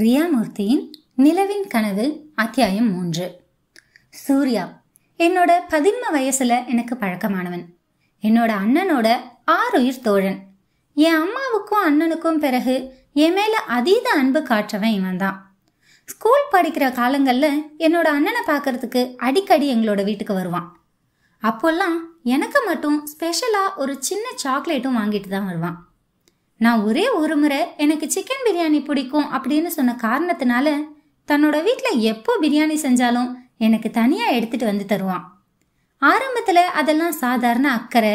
ரியாமூர்த்தியின் நிலவின் கனவு அத்தியாயம் மூன்று சூர்யா என்னோட பதின்ம வயசுல எனக்கு பழக்கமானவன் என்னோட அண்ணனோட ஆறுயிர் தோழன் என் அம்மாவுக்கும் அண்ணனுக்கும் பிறகு என் மேல அதீத அன்பு காற்றவன் இவன் தான் ஸ்கூல் படிக்கிற காலங்களில் என்னோட அண்ணனை பார்க்கறதுக்கு அடிக்கடி எங்களோட வீட்டுக்கு வருவான் அப்போல்லாம் எனக்கு மட்டும் ஸ்பெஷலாக ஒரு சின்ன சாக்லேட்டும் வாங்கிட்டு தான் வருவான் நான் ஒரே ஒரு முறை எனக்கு சிக்கன் பிரியாணி பிடிக்கும் அப்படின்னு சொன்ன காரணத்தினால தன்னோட வீட்டில் எப்போ பிரியாணி செஞ்சாலும் எனக்கு தனியாக எடுத்துட்டு வந்து தருவான் ஆரம்பத்தில் அதெல்லாம் சாதாரண அக்கறை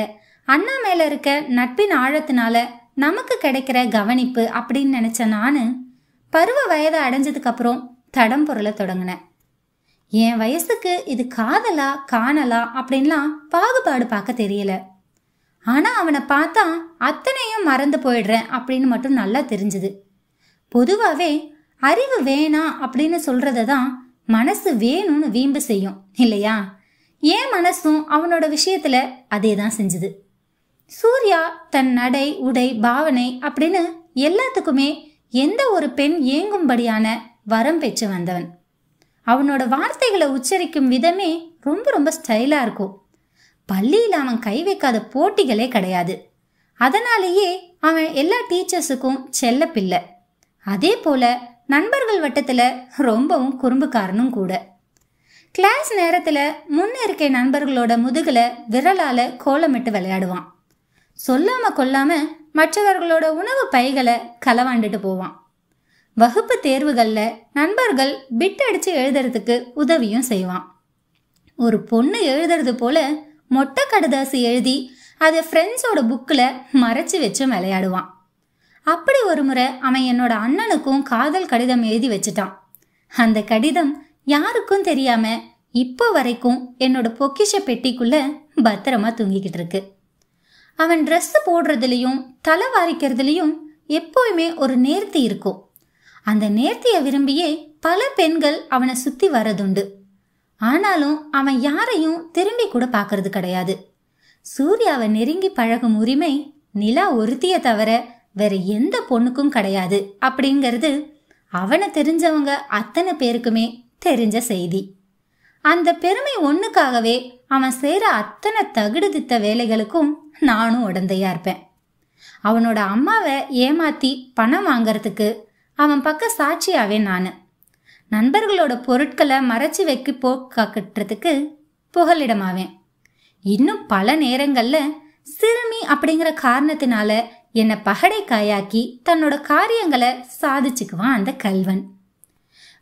அண்ணா மேலே இருக்க நட்பின் ஆழத்தினால நமக்கு கிடைக்கிற கவனிப்பு அப்படின்னு நினச்ச நான் பருவ வயதை அடைஞ்சதுக்கப்புறம் தடம் பொருளை தொடங்கினேன் என் வயசுக்கு இது காதலா காணலா அப்படின்லாம் பாகுபாடு பார்க்க தெரியல ஆனால் அவனை பார்த்தா அத்தனையும் மறந்து போயிடுறேன் அப்படின்னு மட்டும் நல்லா தெரிஞ்சுது பொதுவாகவே அறிவு வேணாம் அப்படின்னு சொல்கிறத தான் மனசு வேணும்னு வீம்பு செய்யும் இல்லையா என் மனசும் அவனோட விஷயத்தில் அதே தான் செஞ்சுது சூர்யா தன் நடை உடை பாவனை அப்படின்னு எல்லாத்துக்குமே எந்த ஒரு பெண் ஏங்கும்படியான வரம் பெற்று வந்தவன் அவனோட வார்த்தைகளை உச்சரிக்கும் விதமே ரொம்ப ரொம்ப ஸ்டைலாக இருக்கும் பள்ளியில் அவன் கை வைக்காத போட்டிகளே கிடையாது அதனாலேயே அவன் எல்லா டீச்சர்ஸுக்கும் செல்ல பிள்ளை அதே போல நண்பர்கள் வட்டத்தில் ரொம்பவும் குறும்புக்காரனும் கூட கிளாஸ் நேரத்தில் முன்ன இருக்கை நண்பர்களோட முதுகில் விரலால் கோலமிட்டு விளையாடுவான் சொல்லாம கொல்லாம மற்றவர்களோட உணவு பைகளை களவாண்டுட்டு போவான் வகுப்பு தேர்வுகளில் நண்பர்கள் பிட் அடித்து எழுதுறதுக்கு உதவியும் செய்வான் ஒரு பொண்ணு எழுதுறது போல மொட்டை கடதாசி எழுதி அதை ஃப்ரெண்ட்ஸோட புக்கில் மறைச்சு வச்சு விளையாடுவான் அப்படி ஒரு முறை அவன் என்னோட அண்ணனுக்கும் காதல் கடிதம் எழுதி வச்சுட்டான் அந்த கடிதம் யாருக்கும் தெரியாம இப்போ வரைக்கும் என்னோட பொக்கிஷ பெட்டிக்குள்ள பத்திரமா தூங்கிக்கிட்டு இருக்கு அவன் ட்ரெஸ் போடுறதுலையும் தலை வாரிக்கிறதுலையும் எப்போயுமே ஒரு நேர்த்தி இருக்கும் அந்த நேர்த்தியை விரும்பியே பல பெண்கள் அவனை சுத்தி வரதுண்டு ஆனாலும் அவன் யாரையும் திரும்பி கூட பார்க்கறது கிடையாது சூர்யாவை நெருங்கி பழகும் உரிமை நிலா ஒருத்திய தவிர வேற எந்த பொண்ணுக்கும் கிடையாது அப்படிங்கிறது அவனை தெரிஞ்சவங்க அத்தனை பேருக்குமே தெரிஞ்ச செய்தி அந்த பெருமை ஒண்ணுக்காகவே அவன் செய்கிற அத்தனை தகுடு தித்த வேலைகளுக்கும் நானும் உடந்தையா இருப்பேன் அவனோட அம்மாவை ஏமாத்தி பணம் வாங்கறதுக்கு அவன் பக்க சாட்சியாவே நான் நண்பர்களோட பொருட்களை மறைச்சி வைக்க போக்காக்கட்டுறதுக்கு புகலிடமாவேன் இன்னும் பல நேரங்களில் சிறுமி அப்படிங்கிற காரணத்தினால என்னை பகடை காயாக்கி தன்னோட காரியங்களை சாதிச்சுக்குவான் அந்த கல்வன்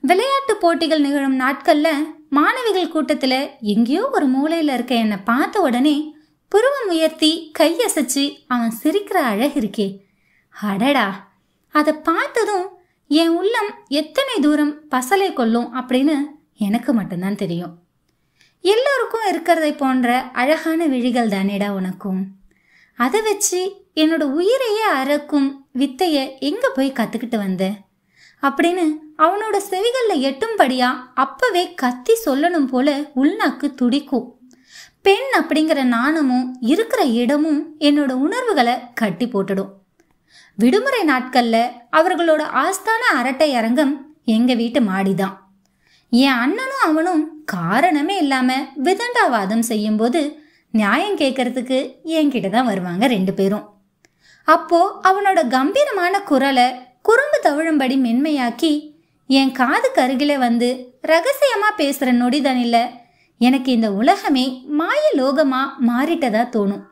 விளையாட்டு போட்டிகள் நிகழும் நாட்களில் மாணவிகள் கூட்டத்தில் எங்கேயோ ஒரு மூலையில் இருக்க என்னை பார்த்த உடனே புருவம் உயர்த்தி கையசைச்சு அவன் சிரிக்கிற அழகு இருக்கே அடடா அதை பார்த்ததும் என் உள்ளம் எத்தனை தூரம் பசலை கொள்ளும் அப்படின்னு எனக்கு மட்டும்தான் தெரியும் எல்லோருக்கும் இருக்கிறதை போன்ற அழகான விழிகள் தானேடா உனக்கும் அதை வச்சு என்னோட உயிரையே அறக்கும் வித்தையை எங்கே போய் கற்றுக்கிட்டு வந்த அப்படின்னு அவனோட செவிகளில் எட்டும்படியா அப்பவே கத்தி சொல்லணும் போல உள்நாக்கு துடிக்கும் பெண் அப்படிங்கிற நாணமும் இருக்கிற இடமும் என்னோட உணர்வுகளை கட்டி போட்டுடும் விடுமுறை நாட்கள்ல அவர்களோட ஆஸ்தான அரட்டை அரங்கம் எங்க வீட்டு மாடிதான் என் அண்ணனும் அவனும் காரணமே இல்லாம விதண்டாவாதம் செய்யும்போது நியாயம் கேட்கறதுக்கு என்கிட்ட தான் வருவாங்க ரெண்டு பேரும் அப்போ அவனோட கம்பீரமான குரலை குறும்பு தவிழும்படி மென்மையாக்கி என் காதுக்கு கருகில வந்து ரகசியமா பேசுற இல்ல எனக்கு இந்த உலகமே மாய லோகமா மாறிட்டதா தோணும்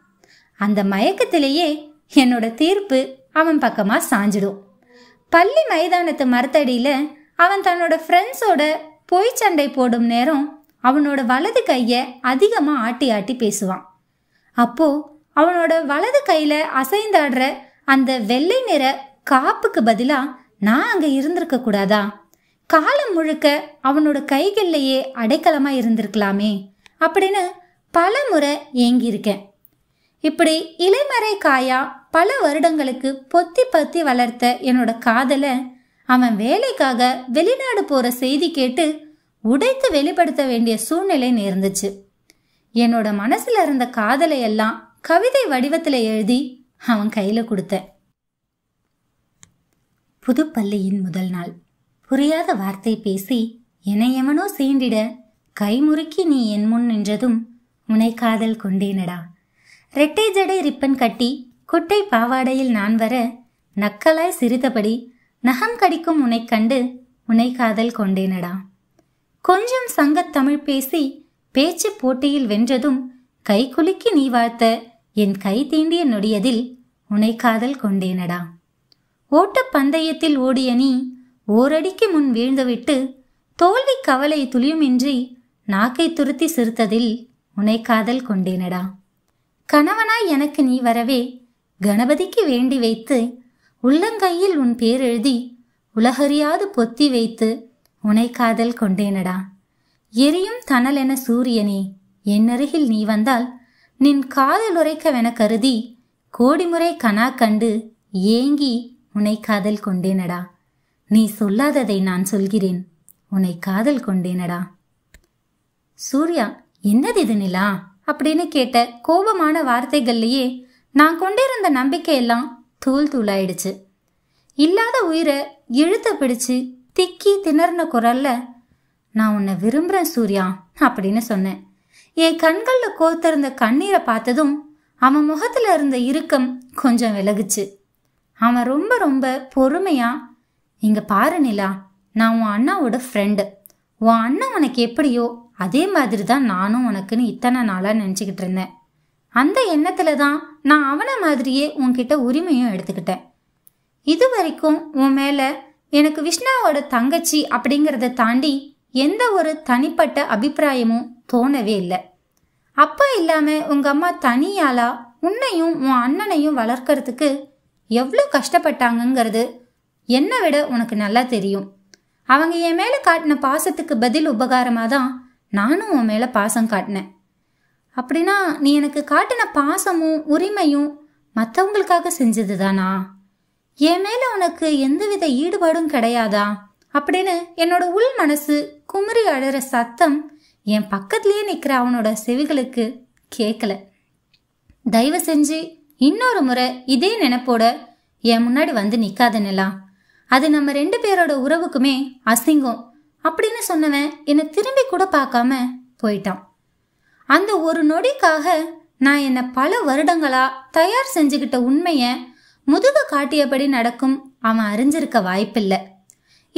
அந்த மயக்கத்திலேயே என்னோட தீர்ப்பு அவன் பக்கமா சாஞ்சிடும் பள்ளி மைதானத்து மரத்தடியில அவன் தன்னோட ஃப்ரெண்ட்ஸோட பொய் சண்டை போடும் நேரம் அவனோட வலது கையை அதிகமாக ஆட்டி ஆட்டி பேசுவான் அப்போ அவனோட வலது கையில அசைந்தாடுற அந்த வெள்ளை நிற காப்புக்கு பதிலா நான் அங்க இருந்திருக்க கூடாதா காலம் முழுக்க அவனோட கைகள்லையே அடைக்கலமா இருந்திருக்கலாமே அப்படின்னு பல முறை ஏங்கியிருக்கேன் இப்படி இலைமறை காயா பல வருடங்களுக்கு பொத்தி பத்தி வளர்த்த என்னோட காதலை அவன் வேலைக்காக வெளிநாடு போற செய்தி கேட்டு உடைத்து வெளிப்படுத்த வேண்டிய சூழ்நிலை நேர்ந்துச்சு என்னோட மனசுல இருந்த காதலை எல்லாம் கவிதை வடிவத்தில் எழுதி அவன் கையில கொடுத்தேன் புதுப்பள்ளியின் முதல் நாள் புரியாத வார்த்தை பேசி என்னை எவனோ சீண்டிட கைமுறுக்கி நீ என் முன் நின்றதும் உனை காதல் கொண்டேனடா ரெட்டை ஜடை ரிப்பன் கட்டி கொட்டை பாவாடையில் நான் வர நக்கலாய் சிரித்தபடி நகம் கடிக்கும் உனை கண்டு உனை காதல் கொண்டேனடா கொஞ்சம் சங்கத்தமிழ் பேசி பேச்சு போட்டியில் வென்றதும் கை குலுக்கி நீ வாழ்த்த என் கை தீண்டிய நொடியதில் உனை காதல் கொண்டேனடா ஓட்ட பந்தயத்தில் ஓடிய நீ ஓரடிக்கு முன் வீழ்ந்துவிட்டு தோல்வி கவலை துளியுமின்றி நாக்கை துருத்தி சிரித்ததில் உனை காதல் கொண்டேனடா கணவனாய் எனக்கு நீ வரவே கணபதிக்கு வேண்டி வைத்து உள்ளங்கையில் உன் பேர் எழுதி உலகறியாது பொத்தி வைத்து உனை காதல் கொண்டேனடா எரியும் தணல் என சூரியனே என்னருகில் நீ வந்தால் நின் காதல் உரைக்கவென கருதி கோடிமுறை கனா கண்டு ஏங்கி உனை காதல் கொண்டேனடா நீ சொல்லாததை நான் சொல்கிறேன் உனை காதல் கொண்டேனடா சூர்யா என்னது இது நிலா அப்படின்னு கேட்ட கோபமான வார்த்தைகள்லயே நான் கொண்டிருந்த நம்பிக்கையெல்லாம் தூள் தூளாயிடுச்சு இல்லாத உயிரை இழுத்த பிடிச்சு திக்கி திணறின குரல்ல நான் உன்னை விரும்புறேன் சூர்யா அப்படின்னு சொன்னேன் என் கண்களில் கோத்திருந்த கண்ணீரை பார்த்ததும் அவன் முகத்துல இருந்த இறுக்கம் கொஞ்சம் விலகுச்சு அவன் ரொம்ப ரொம்ப பொறுமையா இங்க பாரு நிலா நான் உன் அண்ணாவோட ஃப்ரெண்டு உன் அண்ணன் உனக்கு எப்படியோ அதே மாதிரி தான் நானும் உனக்குன்னு இத்தனை நாளாக நினச்சிக்கிட்டு இருந்தேன் அந்த எண்ணத்தில் தான் நான் அவனை மாதிரியே உன்கிட்ட உரிமையும் எடுத்துக்கிட்டேன் இது வரைக்கும் உன் மேலே எனக்கு விஷ்ணாவோட தங்கச்சி அப்படிங்கிறத தாண்டி எந்த ஒரு தனிப்பட்ட அபிப்பிராயமும் தோணவே இல்லை அப்பா இல்லாமல் உங்கள் அம்மா தனியாலா உன்னையும் உன் அண்ணனையும் வளர்க்கறதுக்கு எவ்வளோ கஷ்டப்பட்டாங்கங்கிறது என்னை விட உனக்கு நல்லா தெரியும் அவங்க என் மேலே காட்டின பாசத்துக்கு பதில் உபகாரமாக தான் நானும் உன் மேலே பாசம் காட்டினேன் அப்படின்னா நீ எனக்கு காட்டின பாசமும் உரிமையும் மற்றவங்களுக்காக செஞ்சது தானா என் மேல உனக்கு எந்தவித ஈடுபாடும் கிடையாதா அப்படின்னு என்னோட உள் மனசு குமரி அழற சத்தம் என் பக்கத்துலேயே நிற்கிற அவனோட செவிகளுக்கு கேட்கல தயவு செஞ்சு இன்னொரு முறை இதே நினைப்போட என் முன்னாடி வந்து நிக்காதனெல்லாம் நிலா அது நம்ம ரெண்டு பேரோட உறவுக்குமே அசிங்கம் அப்படின்னு சொன்னவன் என்னை திரும்பி கூட பார்க்காம போயிட்டான் அந்த ஒரு நொடிக்காக நான் என்னை பல வருடங்களா தயார் செஞ்சுக்கிட்ட உண்மையை முதுக காட்டியபடி நடக்கும் அவன் அறிஞ்சிருக்க வாய்ப்பில்லை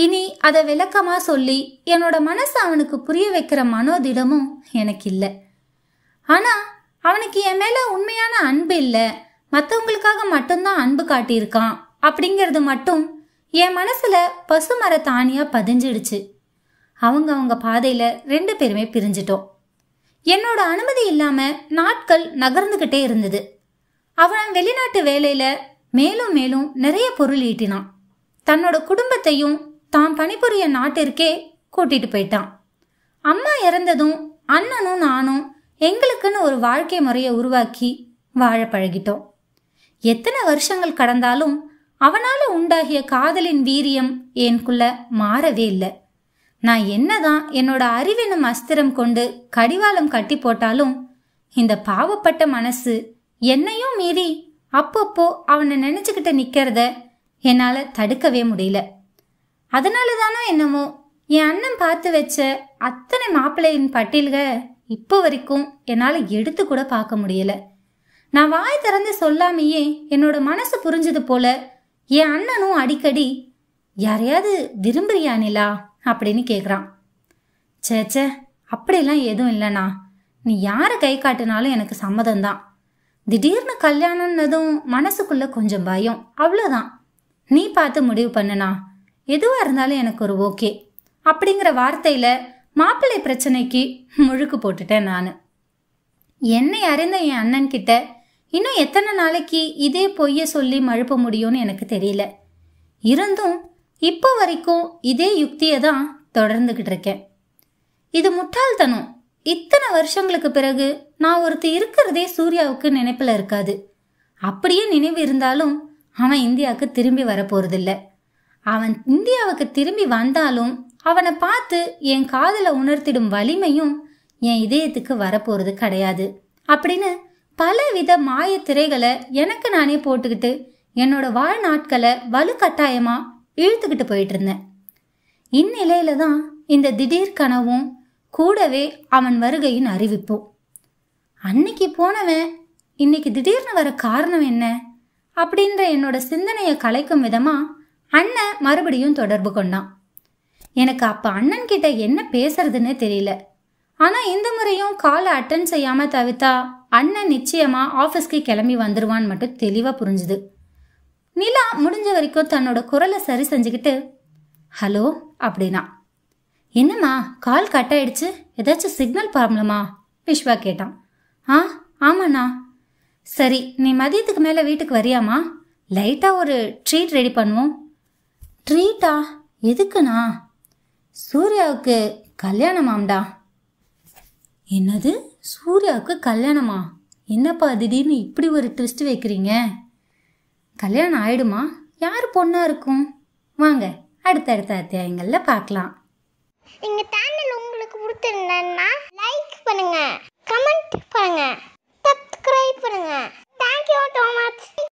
இனி அதை விளக்கமாக சொல்லி என்னோட மனசு அவனுக்கு புரிய வைக்கிற மனோதிடமும் எனக்கு இல்லை ஆனால் அவனுக்கு என் மேலே உண்மையான அன்பு இல்லை மற்றவங்களுக்காக மட்டும்தான் அன்பு காட்டியிருக்கான் அப்படிங்கிறது மட்டும் என் மனசில் பசுமர தானியாக பதிஞ்சிடுச்சு அவங்க அவங்க பாதையில் ரெண்டு பேருமே பிரிஞ்சிட்டோம் என்னோட அனுமதி இல்லாமல் நாட்கள் நகர்ந்துக்கிட்டே இருந்தது அவன் வெளிநாட்டு வேலையில் மேலும் மேலும் நிறைய பொருள் ஈட்டினான் தன்னோட குடும்பத்தையும் தான் பணிபுரிய நாட்டிற்கே கூட்டிட்டு போயிட்டான் அம்மா இறந்ததும் அண்ணனும் நானும் எங்களுக்குன்னு ஒரு வாழ்க்கை முறையை உருவாக்கி வாழ பழகிட்டோம் எத்தனை வருஷங்கள் கடந்தாலும் அவனால் உண்டாகிய காதலின் வீரியம் என்குள்ள மாறவே இல்லை நான் என்னதான் என்னோட அறிவினும் அஸ்திரம் கொண்டு கடிவாளம் கட்டி போட்டாலும் இந்த பாவப்பட்ட மனசு என்னையும் மீறி அப்பப்போ அவனை நினைச்சுக்கிட்டு நிக்கிறத என்னால தடுக்கவே முடியல அதனால தானோ என்னமோ என் அண்ணன் பார்த்து வச்ச அத்தனை மாப்பிள்ளையின் பட்டியல்க இப்போ வரைக்கும் என்னால் எடுத்து கூட பார்க்க முடியல நான் வாய் திறந்து சொல்லாமையே என்னோட மனசு புரிஞ்சது போல என் அண்ணனும் அடிக்கடி யாரையாவது விரும்புறியானிலா நிலா அப்படின்னு கேட்குறான் சேச்சே அப்படிலாம் எதுவும் இல்லைண்ணா நீ யாரை கை காட்டினாலும் எனக்கு சம்மதம்தான் திடீர்னு கல்யாணம்னதும் மனசுக்குள்ள கொஞ்சம் பயம் அவ்வளோதான் நீ பார்த்து முடிவு பண்ணனா எதுவாக இருந்தாலும் எனக்கு ஒரு ஓகே அப்படிங்கிற வார்த்தையில் மாப்பிள்ளை பிரச்சனைக்கு முழுக்கு போட்டுட்டேன் நான் என்னை அறிந்த என் அண்ணன்கிட்ட இன்னும் எத்தனை நாளைக்கு இதே பொய்ய சொல்லி மழுப்ப முடியும்னு எனக்கு தெரியல இருந்தும் இப்போ வரைக்கும் இதே யுக்தியை தான் தொடர்ந்துக்கிட்டு இருக்கேன் இது முட்டாள்தனம் இத்தனை வருஷங்களுக்கு பிறகு நான் ஒருத்தர் இருக்கிறதே சூர்யாவுக்கு நினைப்பில் இருக்காது அப்படியே நினைவு இருந்தாலும் அவன் இந்தியாவுக்கு திரும்பி வரப்போறதில்ல அவன் இந்தியாவுக்கு திரும்பி வந்தாலும் அவனை பார்த்து என் காதல உணர்த்திடும் வலிமையும் என் இதயத்துக்கு வரப்போறது கிடையாது அப்படின்னு பலவித மாய திரைகளை எனக்கு நானே போட்டுக்கிட்டு என்னோட வாழ்நாட்களை வலுக்கட்டாயமாக இழுத்துக்கிட்டு போயிட்டு இருந்தேன் இந்நிலையில தான் இந்த திடீர் கனவும் கூடவே அவன் வருகையின் அறிவிப்போம் அன்னைக்கு போனவன் இன்னைக்கு திடீர்னு வர காரணம் என்ன அப்படின்ற என்னோட சிந்தனையை கலைக்கும் விதமா அண்ணன் மறுபடியும் தொடர்பு கொண்டான் எனக்கு அப்ப அண்ணன் கிட்ட என்ன பேசுறதுன்னு தெரியல ஆனா இந்த முறையும் காலை அட்டன் செய்யாம தவித்தா அண்ணன் நிச்சயமா ஆஃபீஸ்க்கு கிளம்பி வந்துருவான்னு மட்டும் தெளிவா புரிஞ்சுது நிலா முடிஞ்ச வரைக்கும் தன்னோட குரலை சரி செஞ்சுக்கிட்டு ஹலோ அப்படின்னா என்னம்மா கால் கட் ஆயிடுச்சு ஏதாச்சும் சிக்னல் ப்ராப்ளமா விஸ்வா கேட்டான் ஆ ஆமாண்ணா சரி நீ மதியத்துக்கு மேலே வீட்டுக்கு வரியாமா லைட்டாக ஒரு ட்ரீட் ரெடி பண்ணுவோம் ட்ரீட்டா எதுக்குண்ணா சூர்யாவுக்கு கல்யாணமாம்டா என்னது சூர்யாவுக்கு கல்யாணமா என்னப்பா திடீர்னு இப்படி ஒரு ட்விஸ்ட் வைக்கிறீங்க கல்யாணம் ஆயிடுமா யார் பொண்ணா இருக்கும் வாங்க அடுத்தடுத்த அத்தியாயங்களில் பார்க்கலாம் எங்க சேனல் உங்களுக்கு பிடிச்சிருந்தா லைக் பண்ணுங்க கமெண்ட் பண்ணுங்க சப்ஸ்கிரைப் பண்ணுங்க தேங்க்யூ டோ மச்